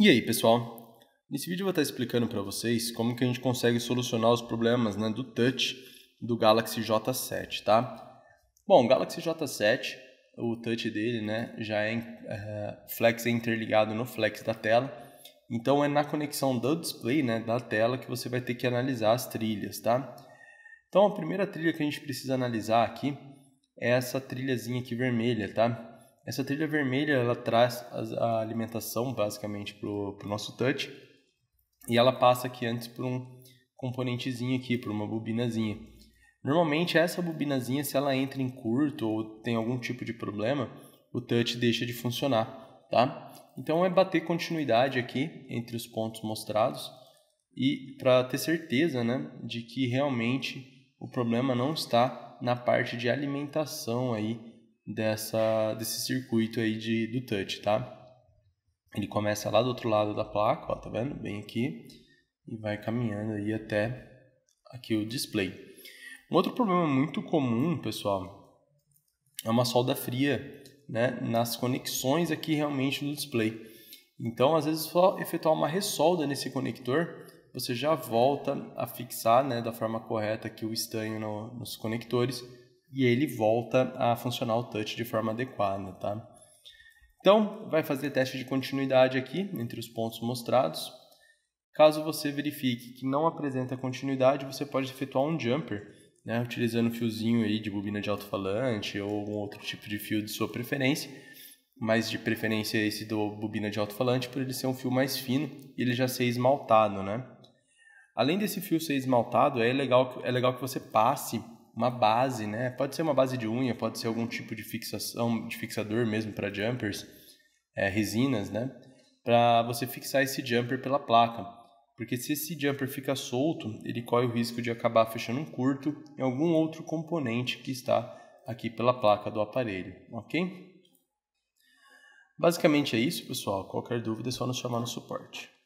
E aí, pessoal? Nesse vídeo eu vou estar explicando para vocês como que a gente consegue solucionar os problemas né, do touch do Galaxy J7, tá? Bom, o Galaxy J7, o touch dele né, já é eh, flex é interligado no flex da tela, então é na conexão do display né, da tela que você vai ter que analisar as trilhas, tá? Então a primeira trilha que a gente precisa analisar aqui é essa trilhazinha aqui vermelha, tá? Essa trilha vermelha ela traz a alimentação basicamente para o nosso touch e ela passa aqui antes por um componentezinho aqui, por uma bobinazinha. Normalmente essa bobinazinha, se ela entra em curto ou tem algum tipo de problema, o touch deixa de funcionar, tá? Então é bater continuidade aqui entre os pontos mostrados e para ter certeza, né, de que realmente o problema não está na parte de alimentação aí dessa, desse circuito aí de, do touch, tá? Ele começa lá do outro lado da placa, ó, tá vendo? Bem aqui e vai caminhando aí até aqui o display. Um outro problema muito comum, pessoal, é uma solda fria, né, nas conexões aqui realmente do display. Então, às vezes só efetuar uma ressolda nesse conector, você já volta a fixar, né, da forma correta aqui o estanho no, nos conectores e ele volta a funcionar o touch de forma adequada, tá? Então, vai fazer teste de continuidade aqui entre os pontos mostrados. Caso você verifique que não apresenta continuidade, você pode efetuar um jumper, né, utilizando um fiozinho aí de bobina de alto-falante ou algum outro tipo de fio de sua preferência, mas de preferência esse do bobina de alto-falante por ele ser um fio mais fino e ele já ser esmaltado, né? Além desse fio ser esmaltado, é legal, é legal que você passe uma base, né? Pode ser uma base de unha, pode ser algum tipo de fixação, de fixador mesmo para jumpers, é, resinas, né? Para você fixar esse jumper pela placa. Porque se esse jumper fica solto, ele corre o risco de acabar fechando um curto em algum outro componente que está aqui pela placa do aparelho, ok? Basicamente é isso, pessoal. Qualquer dúvida é só nos chamar no suporte.